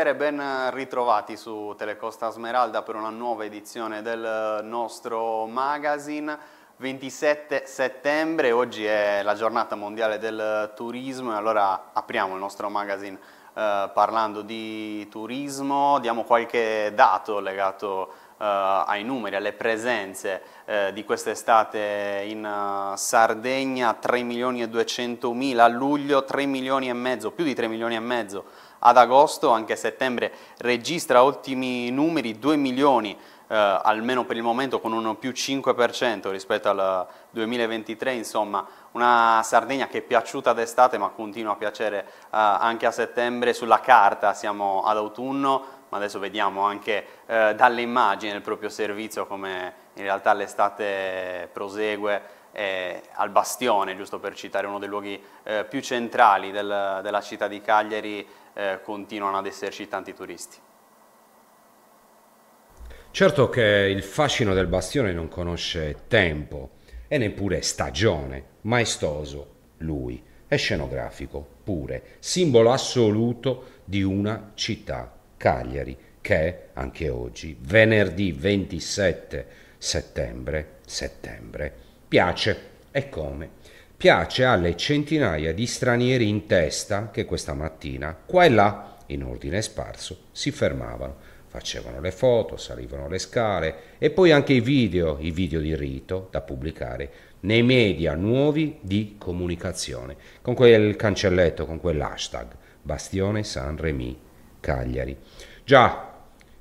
Buonasera e ben ritrovati su Telecosta Smeralda per una nuova edizione del nostro magazine. 27 settembre, oggi è la giornata mondiale del turismo e allora apriamo il nostro magazine eh, parlando di turismo, diamo qualche dato legato eh, ai numeri, alle presenze eh, di quest'estate in eh, Sardegna, 3 milioni e 200 mila, a luglio 3 milioni e mezzo, più di 3 milioni e mezzo ad agosto, anche a settembre registra ottimi numeri, 2 milioni eh, almeno per il momento con un più 5% rispetto al 2023, insomma una Sardegna che è piaciuta d'estate ma continua a piacere eh, anche a settembre, sulla carta siamo ad autunno, ma adesso vediamo anche eh, dalle immagini del proprio servizio come in realtà l'estate prosegue eh, al Bastione, giusto per citare uno dei luoghi eh, più centrali del, della città di Cagliari, eh, continuano ad esserci tanti turisti. Certo che il fascino del Bastione non conosce tempo e neppure stagione, maestoso lui, è scenografico pure, simbolo assoluto di una città, Cagliari, che anche oggi, venerdì 27 settembre, settembre Piace. E come? Piace alle centinaia di stranieri in testa che questa mattina, qua e là, in ordine sparso, si fermavano. Facevano le foto, salivano le scale e poi anche i video, i video di rito da pubblicare nei media nuovi di comunicazione, con quel cancelletto, con quell'hashtag, Bastione San Remi Cagliari. Già,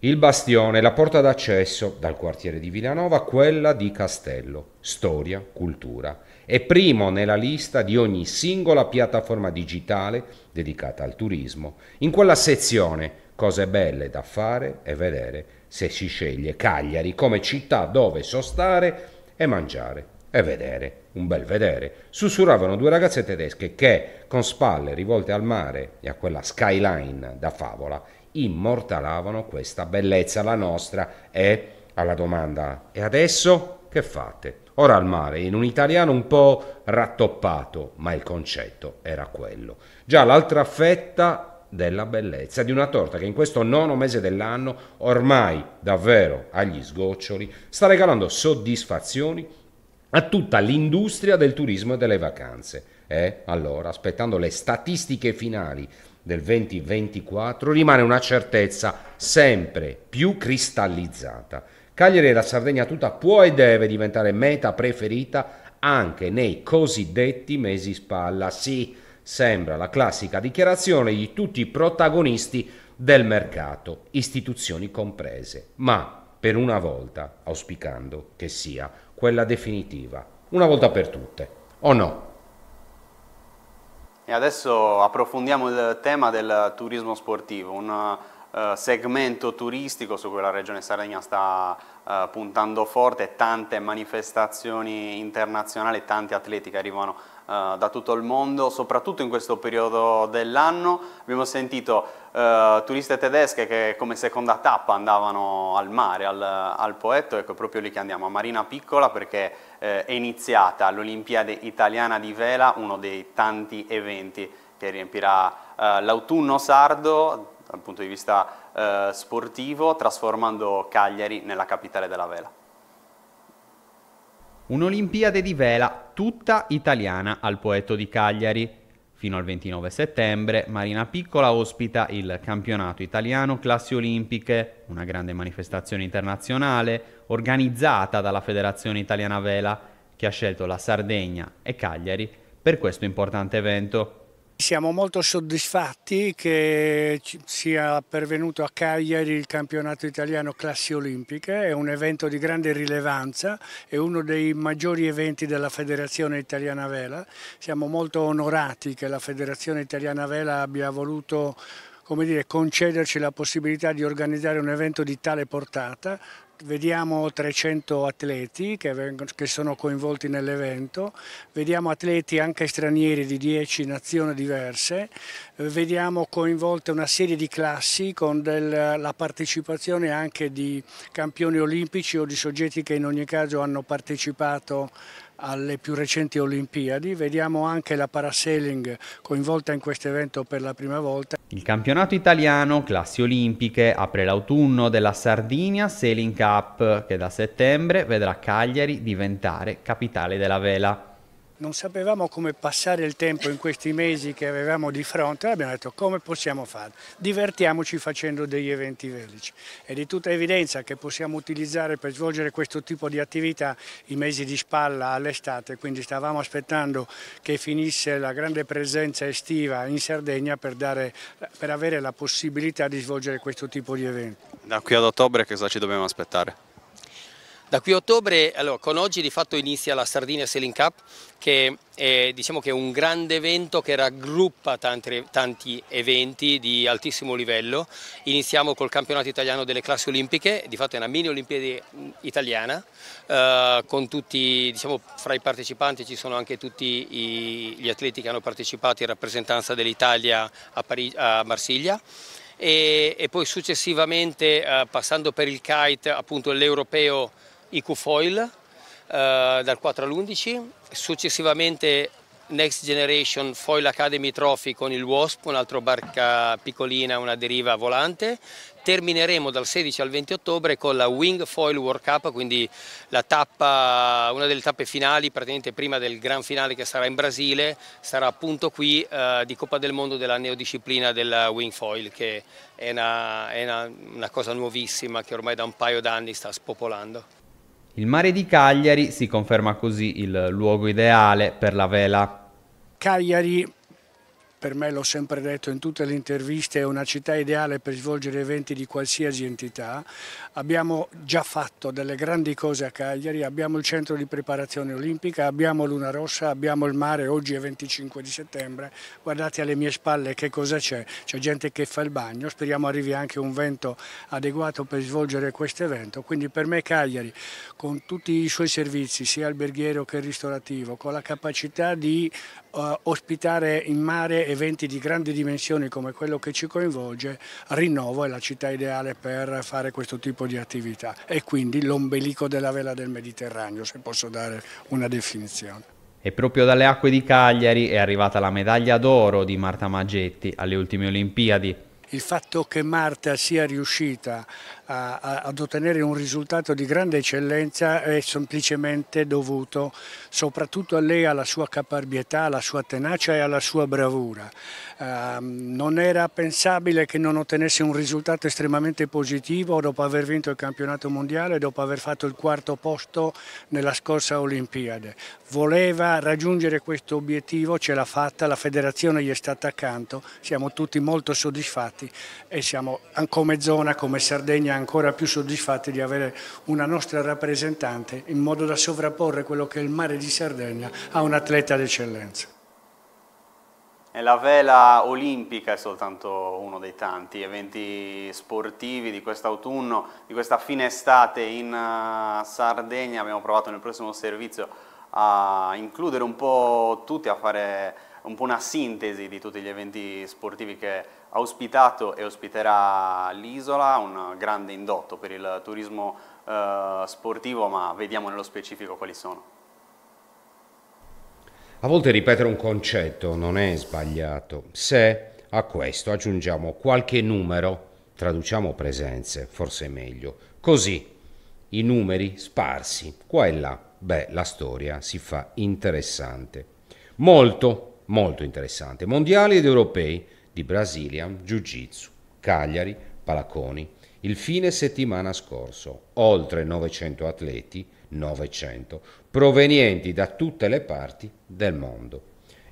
il bastione, la porta d'accesso dal quartiere di Villanova, quella di Castello, storia, cultura. È primo nella lista di ogni singola piattaforma digitale dedicata al turismo, in quella sezione cose belle da fare e vedere se si sceglie Cagliari come città dove sostare e mangiare e vedere, un bel vedere, sussurravano due ragazze tedesche che, con spalle rivolte al mare e a quella skyline da favola, immortalavano questa bellezza, la nostra è alla domanda e adesso che fate? Ora al mare, in un italiano un po' rattoppato, ma il concetto era quello. Già l'altra fetta della bellezza di una torta che in questo nono mese dell'anno, ormai davvero agli sgoccioli, sta regalando soddisfazioni a tutta l'industria del turismo e delle vacanze. E eh? allora, aspettando le statistiche finali del 2024 rimane una certezza sempre più cristallizzata. Cagliari e la Sardegna tutta può e deve diventare meta preferita anche nei cosiddetti mesi spalla. Sì, sembra la classica dichiarazione di tutti i protagonisti del mercato, istituzioni comprese, ma per una volta auspicando che sia quella definitiva, una volta per tutte, o no? E adesso approfondiamo il tema del turismo sportivo, un uh, segmento turistico su cui la Regione Sardegna sta uh, puntando forte, tante manifestazioni internazionali, tanti atleti che arrivano eh, da tutto il mondo, soprattutto in questo periodo dell'anno. Abbiamo sentito eh, turiste tedesche che come seconda tappa andavano al mare, al, al Poetto, ecco è proprio lì che andiamo, a Marina Piccola perché eh, è iniziata l'Olimpiade Italiana di Vela, uno dei tanti eventi che riempirà eh, l'autunno sardo dal punto di vista eh, sportivo, trasformando Cagliari nella capitale della vela. Un'Olimpiade di vela tutta italiana al Poetto di Cagliari. Fino al 29 settembre Marina Piccola ospita il campionato italiano classi olimpiche, una grande manifestazione internazionale organizzata dalla Federazione Italiana Vela, che ha scelto la Sardegna e Cagliari per questo importante evento. Siamo molto soddisfatti che sia pervenuto a Cagliari il campionato italiano classi olimpiche, è un evento di grande rilevanza, è uno dei maggiori eventi della Federazione Italiana Vela. Siamo molto onorati che la Federazione Italiana Vela abbia voluto come dire, concederci la possibilità di organizzare un evento di tale portata vediamo 300 atleti che, vengono, che sono coinvolti nell'evento, vediamo atleti anche stranieri di 10 nazioni diverse, eh, vediamo coinvolte una serie di classi con del, la partecipazione anche di campioni olimpici o di soggetti che in ogni caso hanno partecipato alle più recenti Olimpiadi, vediamo anche la parasailing coinvolta in questo evento per la prima volta. Il campionato italiano classi olimpiche apre l'autunno della Sardinia Sailing Cup che da settembre vedrà Cagliari diventare capitale della vela non sapevamo come passare il tempo in questi mesi che avevamo di fronte, abbiamo detto come possiamo fare? divertiamoci facendo degli eventi veloci. È di tutta evidenza che possiamo utilizzare per svolgere questo tipo di attività i mesi di spalla all'estate, quindi stavamo aspettando che finisse la grande presenza estiva in Sardegna per, dare, per avere la possibilità di svolgere questo tipo di eventi. Da qui ad ottobre che cosa ci dobbiamo aspettare? Da qui a ottobre, allora, con oggi di fatto inizia la Sardinia Sailing Cup, che è, diciamo che è un grande evento che raggruppa tanti, tanti, eventi di altissimo livello. Iniziamo col campionato italiano delle classi olimpiche, di fatto è una mini Olimpiade italiana, eh, con tutti, diciamo, fra i partecipanti ci sono anche tutti i, gli atleti che hanno partecipato in rappresentanza dell'Italia a, a Marsiglia. E, e poi successivamente, eh, passando per il kite, appunto l'europeo IQ Foil eh, dal 4 all'11, successivamente Next Generation Foil Academy Trophy con il Wasp, un'altra barca piccolina, una deriva volante. Termineremo dal 16 al 20 ottobre con la Wing Foil World Cup, quindi tappa, una delle tappe finali, praticamente prima del gran finale che sarà in Brasile, sarà appunto qui eh, di Coppa del Mondo della neodisciplina della Wing Foil, che è, una, è una, una cosa nuovissima che ormai da un paio d'anni sta spopolando. Il mare di Cagliari si conferma così il luogo ideale per la vela. Cagliari per me l'ho sempre detto in tutte le interviste, è una città ideale per svolgere eventi di qualsiasi entità. Abbiamo già fatto delle grandi cose a Cagliari, abbiamo il centro di preparazione olimpica, abbiamo Luna Rossa, abbiamo il mare, oggi è 25 di settembre, guardate alle mie spalle che cosa c'è, c'è gente che fa il bagno, speriamo arrivi anche un vento adeguato per svolgere questo evento, quindi per me Cagliari con tutti i suoi servizi, sia alberghiero che ristorativo, con la capacità di eh, ospitare in mare eventi di grandi dimensioni come quello che ci coinvolge, Rinnovo è la città ideale per fare questo tipo di attività e quindi l'ombelico della vela del Mediterraneo, se posso dare una definizione. E proprio dalle acque di Cagliari è arrivata la medaglia d'oro di Marta Magetti alle ultime Olimpiadi. Il fatto che Marta sia riuscita a, a, ad ottenere un risultato di grande eccellenza è semplicemente dovuto soprattutto a lei, alla sua caparbietà, alla sua tenacia e alla sua bravura. Eh, non era pensabile che non ottenesse un risultato estremamente positivo dopo aver vinto il campionato mondiale, dopo aver fatto il quarto posto nella scorsa Olimpiade. Voleva raggiungere questo obiettivo, ce l'ha fatta, la federazione gli è stata accanto, siamo tutti molto soddisfatti e siamo come zona, come Sardegna, ancora più soddisfatti di avere una nostra rappresentante in modo da sovrapporre quello che è il mare di Sardegna a un atleta d'eccellenza. E la vela olimpica è soltanto uno dei tanti eventi sportivi di quest'autunno, di questa fine estate in eh, Sardegna. Abbiamo provato nel prossimo servizio a includere un po' tutti, a fare un po' una sintesi di tutti gli eventi sportivi che ha ospitato e ospiterà l'isola, un grande indotto per il turismo eh, sportivo, ma vediamo nello specifico quali sono. A volte ripetere un concetto non è sbagliato, se a questo aggiungiamo qualche numero, traduciamo presenze, forse meglio. Così, i numeri sparsi, qua e là, beh, la storia si fa interessante. Molto, molto interessante. Mondiali ed europei, di Brazilian Jiu-Jitsu, Cagliari, Palaconi, il fine settimana scorso. Oltre 900 atleti, 900, provenienti da tutte le parti del mondo.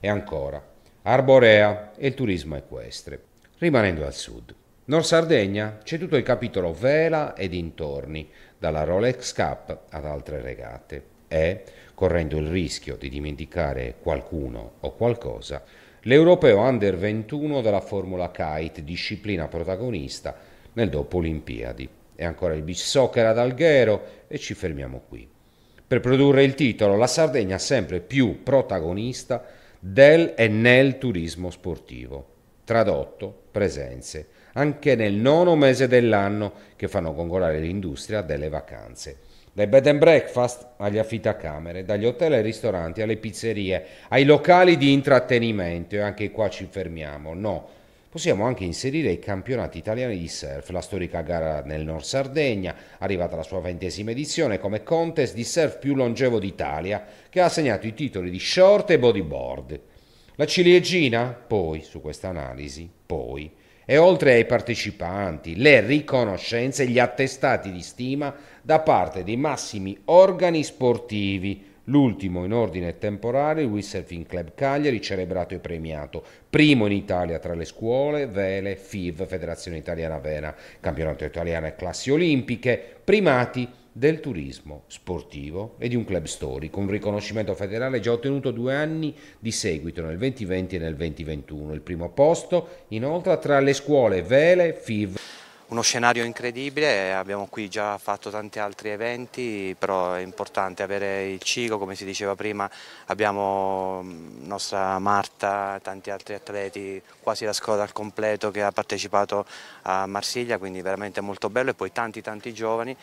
E ancora, Arborea e il turismo equestre. Rimanendo al sud. Nor Sardegna c'è tutto il capitolo vela e dintorni, dalla Rolex Cup ad altre regate e, correndo il rischio di dimenticare qualcuno o qualcosa, l'europeo under 21 della Formula Kite, disciplina protagonista nel dopo Olimpiadi. E ancora il beach soccer ad Alghero e ci fermiamo qui. Per produrre il titolo, la Sardegna sempre più protagonista del e nel turismo sportivo. Tradotto, presenze, anche nel nono mese dell'anno che fanno gongolare l'industria delle vacanze. Dai bed and breakfast agli affittacamere, dagli hotel ai ristoranti, alle pizzerie, ai locali di intrattenimento e anche qua ci fermiamo. No, possiamo anche inserire i campionati italiani di surf, la storica gara nel Nord Sardegna, arrivata alla sua ventesima edizione come contest di surf più longevo d'Italia, che ha assegnato i titoli di short e bodyboard. La ciliegina, poi, su questa analisi, poi, è oltre ai partecipanti, le riconoscenze e gli attestati di stima da parte dei massimi organi sportivi, l'ultimo in ordine temporale, il Whistlefield Club Cagliari, celebrato e premiato, primo in Italia tra le scuole, Vele, FIV, Federazione Italiana Vena, Campionato Italiano e Classi Olimpiche, primati del turismo sportivo e di un club storico, un riconoscimento federale già ottenuto due anni di seguito nel 2020 e nel 2021, il primo posto inoltre tra le scuole Vele, FIV. Uno scenario incredibile, abbiamo qui già fatto tanti altri eventi, però è importante avere il Cigo, come si diceva prima, abbiamo mm, nostra Marta, tanti altri atleti, quasi la squadra al completo che ha partecipato a Marsiglia, quindi veramente molto bello e poi tanti tanti giovani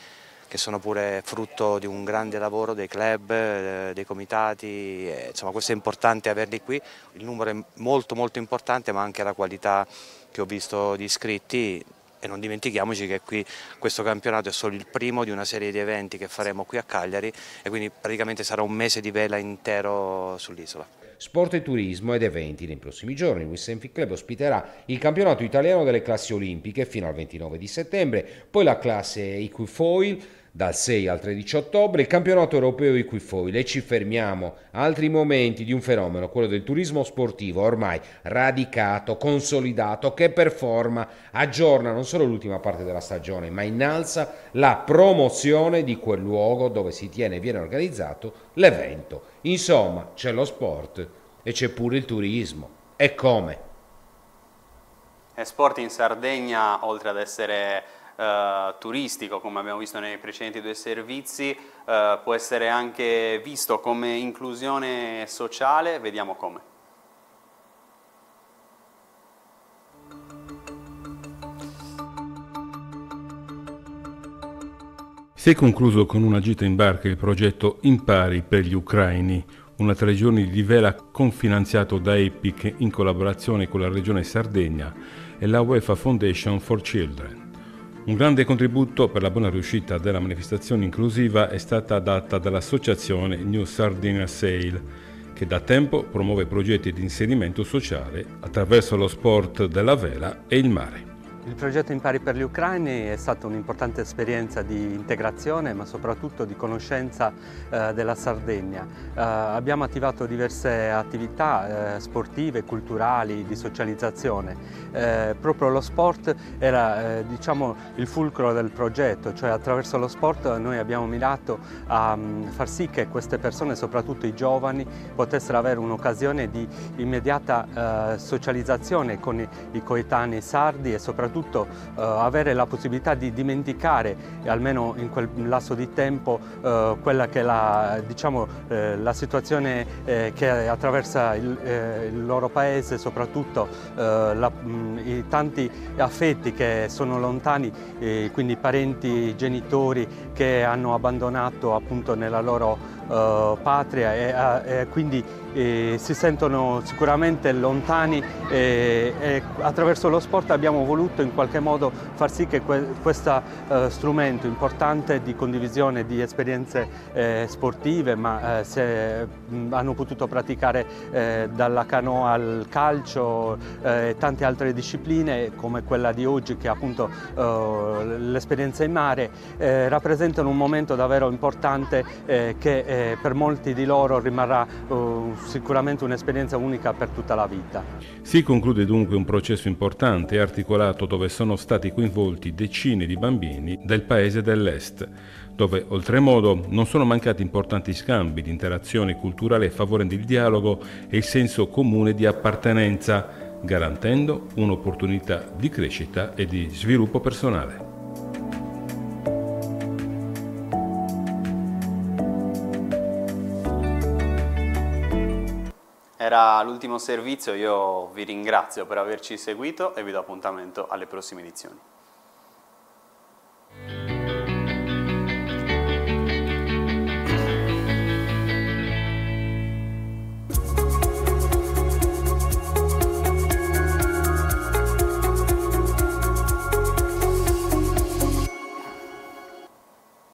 che sono pure frutto di un grande lavoro dei club, eh, dei comitati, eh, insomma questo è importante averli qui, il numero è molto molto importante ma anche la qualità che ho visto di iscritti e non dimentichiamoci che qui questo campionato è solo il primo di una serie di eventi che faremo qui a Cagliari e quindi praticamente sarà un mese di vela intero sull'isola sport e turismo ed eventi. Nei prossimi giorni il Wissenfi Club ospiterà il campionato italiano delle classi olimpiche fino al 29 di settembre, poi la classe Equifoil, dal 6 al 13 ottobre, il campionato europeo di Equifoil e ci fermiamo. Altri momenti di un fenomeno, quello del turismo sportivo, ormai radicato, consolidato, che performa, aggiorna non solo l'ultima parte della stagione, ma innalza la promozione di quel luogo dove si tiene e viene organizzato l'evento. Insomma, c'è lo sport e c'è pure il turismo. E come? E sport in Sardegna, oltre ad essere eh, turistico, come abbiamo visto nei precedenti due servizi, eh, può essere anche visto come inclusione sociale, vediamo come. Si è concluso con una gita in barca il progetto Impari per gli Ucraini, una tre giorni di vela confinanziato da EPIC in collaborazione con la Regione Sardegna e la UEFA Foundation for Children. Un grande contributo per la buona riuscita della manifestazione inclusiva è stata data dall'associazione New Sardina Sale, che da tempo promuove progetti di inserimento sociale attraverso lo sport della vela e il mare. Il progetto Impari per gli Ucraini è stata un'importante esperienza di integrazione ma soprattutto di conoscenza eh, della Sardegna. Eh, abbiamo attivato diverse attività eh, sportive, culturali, di socializzazione. Eh, proprio lo sport era eh, diciamo, il fulcro del progetto, cioè attraverso lo sport noi abbiamo mirato a mh, mm, far sì che queste persone, soprattutto i giovani, potessero avere un'occasione di immediata eh, socializzazione con i, i coetanei sardi e soprattutto soprattutto eh, avere la possibilità di dimenticare, almeno in quel lasso di tempo, eh, quella che è la, diciamo, eh, la situazione eh, che attraversa il, eh, il, loro paese, soprattutto eh, la, mh, mm, i tanti affetti che sono lontani, quindi parenti, genitori che hanno abbandonato appunto nella loro eh, patria e, eh, e quindi e eh, si sentono sicuramente lontani e, e, attraverso lo sport abbiamo voluto in qualche modo far sì che que questo uh, strumento importante di condivisione di esperienze eh, sportive ma eh, se, mh, hanno potuto praticare eh, dalla canoa al calcio e tante altre discipline come quella di oggi che è appunto l'esperienza in mare rappresentano un momento davvero importante che e per molti di loro rimarrà uh, sicuramente un'esperienza unica per tutta la vita. Si conclude dunque un processo importante e articolato dove sono stati coinvolti decine di bambini del paese dell'est dove oltremodo non sono mancati importanti scambi di interazione culturale favorendo il dialogo e il senso comune di appartenenza, garantendo un'opportunità di crescita e di sviluppo personale. Era l'ultimo servizio, io vi ringrazio per averci seguito e vi do appuntamento alle prossime edizioni.